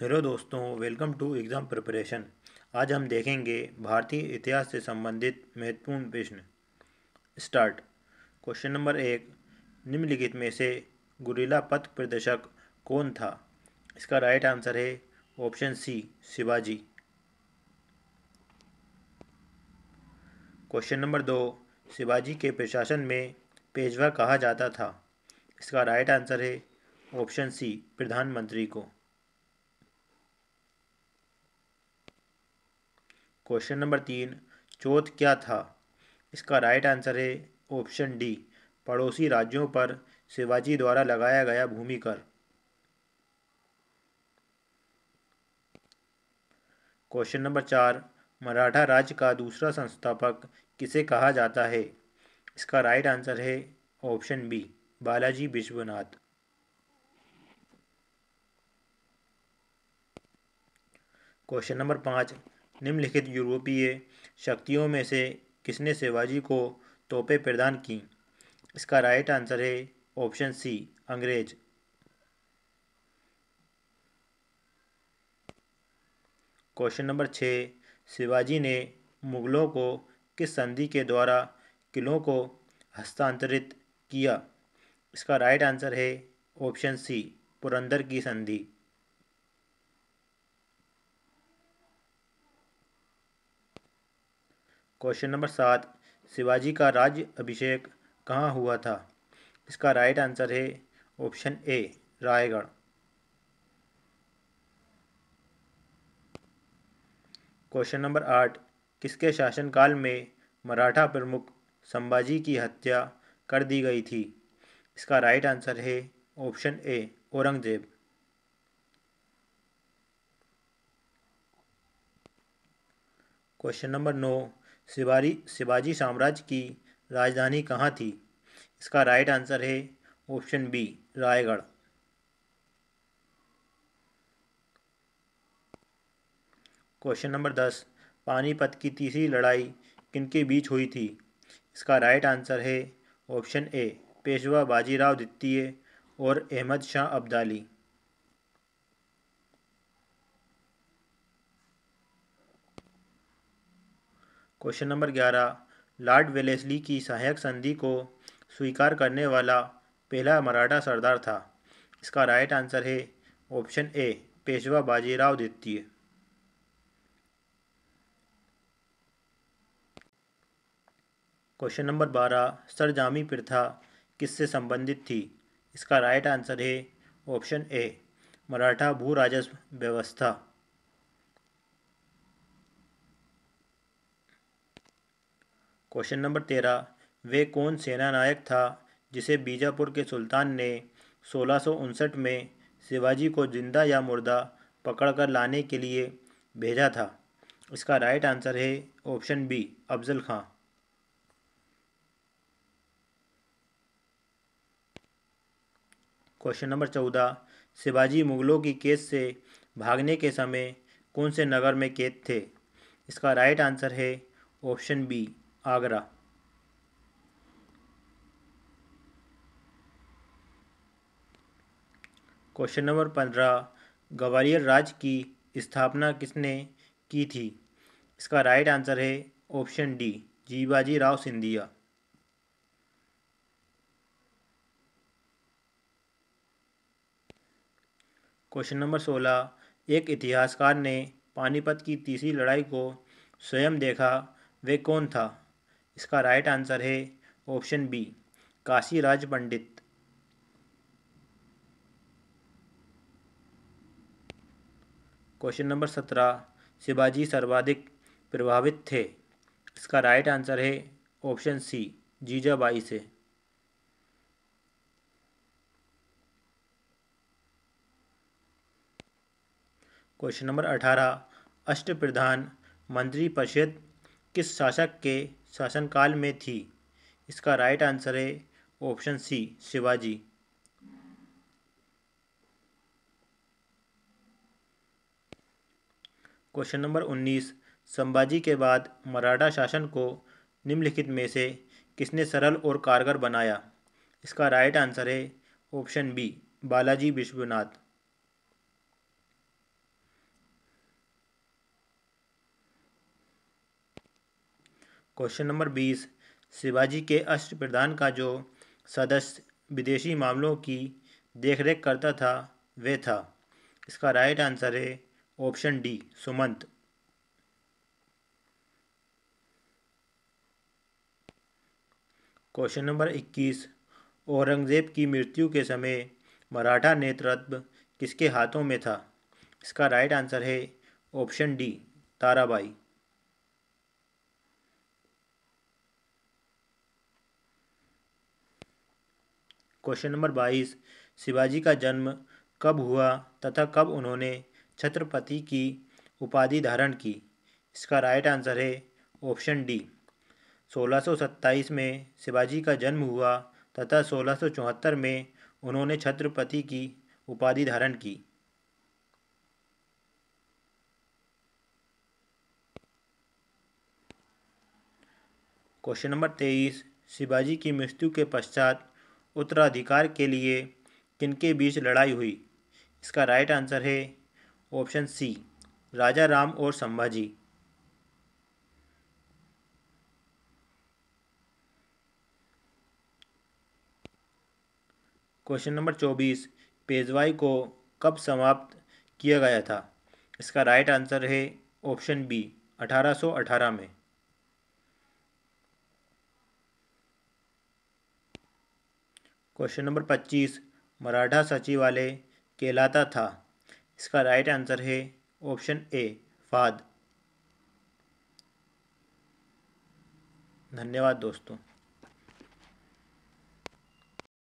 hello दोस्तों welcome to exam preparation आज हम देखेंगे भारतीय इतिहास से संबंधित महत्वपूर्ण प्रश्न स्टार्ट क्वेश्चन नंबर एक निम्नलिखित में से गुरीला पथ प्रदर्शक कौन था इसका राइट आंसर है option C Shivaji question number दो शिवाजी के प्रशासन में पेशवा कहा जाता था इसका राइट आंसर है ऑप्शन सी प्रधानमंत्री को क्वेश्चन नंबर तीन चौथ क्या था इसका राइट आंसर है ऑप्शन डी पड़ोसी राज्यों पर शिवाजी द्वारा लगाया गया भूमि कर क्वेश्चन नंबर चार मराठा राज्य का दूसरा संस्थापक किसे कहा जाता है इसका राइट आंसर है option B Balaji Vishwanath question number पाँच निम्नलिखित यूरोपीय शक्तियों में से किसने शिवाजी को तोपें प्रदान की इसका राइट आंसर है ऑप्शन सी अंग्रेज क्वेश्चन नंबर छः शिवाजी ने मुगलों को किस संधि के द्वारा किलों को हस्तांतरित किया इसका राइट आंसर है ऑप्शन सी पुरंदर की संधि क्वेश्चन नंबर सात शिवाजी का राज्य अभिषेक कहाँ हुआ था इसका राइट आंसर है option A Raigad question number आठ किसके शासनकाल में मराठा प्रमुख संभाजी की हत्या कर दी गई थी इसका राइट आंसर है option A Aurangzeb question number नौ शिवारी शिवाजी साम्राज्य की राजधानी कहाँ थी इसका राइट आंसर है option B Raigad question number दस पानीपत की तीसरी लड़ाई किनके बीच हुई थी इसका राइट आंसर है ऑप्शन ए पेशवा बाजीराव द्वितीय और अहमद शाह अब्दाली क्वेश्चन नंबर ग्यारह लॉर्ड वेलेसली की सहायक संधि को स्वीकार करने वाला पहला मराठा सरदार था इसका राइट आंसर है ऑप्शन ए पेशवा बाजीराव द्वितीय क्वेश्चन नंबर बारह सरजामी प्रथा किससे संबंधित थी इसका राइट आंसर है ऑप्शन ए मराठा भू राजस्व व्यवस्था क्वेश्चन नंबर तेरह वे कौन सेना नायक था जिसे बीजापुर के सुल्तान ने सोलह में शिवाजी को जिंदा या मुर्दा पकड़कर लाने के लिए भेजा था इसका राइट आंसर है option B Afzal Khan question number चौदह शिवाजी मुगलों की केस से भागने के समय कौन से नगर में कैद थे इसका राइट आंसर है option B Agra question number पंद्रह ग्वालियर राज्य की स्थापना किसने की थी इसका राइट आंसर है option D Jivaji Rao Scindia question number सोलह एक इतिहासकार ने पानीपत की तीसरी लड़ाई को स्वयं देखा वे कौन था इसका राइट आंसर है option B Kashiraj Pandit question number सत्रह शिवाजी सर्वाधिक प्रभावित थे इसका राइट आंसर है ऑप्शन सी जीजाबाई से क्वेश्चन नंबर अठारह अष्ट प्रधान मंत्री परिषद किस शासक के शासनकाल में थी इसका राइट आंसर है option C Shivaji question number उन्नीस संभाजी के बाद मराठा शासन को निम्नलिखित में से किसने सरल और कारगर बनाया इसका राइट आंसर है option B Balaji Vishwanath question number बीस शिवाजी के अष्ट प्रधान का जो सदस्य विदेशी मामलों की देखरेख करता था वे था इसका राइट आंसर है option D Sumant question number इक्कीस औरंगजेब की मृत्यु के समय मराठा नेतृत्व किसके हाथों में था इसका राइट आंसर है option D Tarabai question number बाईस शिवाजी का जन्म कब हुआ तथा कब उन्होंने छत्रपति की उपाधि धारण की इसका राइट आंसर है ऑप्शन डी 1627 में शिवाजी का जन्म हुआ तथा 1674 में उन्होंने छत्रपति की उपाधि धारण की क्वेश्चन नंबर तेईस शिवाजी की मृत्यु के पश्चात उत्तराधिकार के लिए किनके बीच लड़ाई हुई इसका राइट आंसर है ऑप्शन सी राजा राम और संभाजी क्वेश्चन नंबर चौबीस पेजवाई को कब समाप्त किया गया था इसका राइट आंसर है ऑप्शन बी अठारह सौ अठारह में क्वेश्चन नंबर पच्चीस मराठा सचिवालय कहलाता था इसका राइट आंसर है ऑप्शन ए फाद धन्यवाद दोस्तों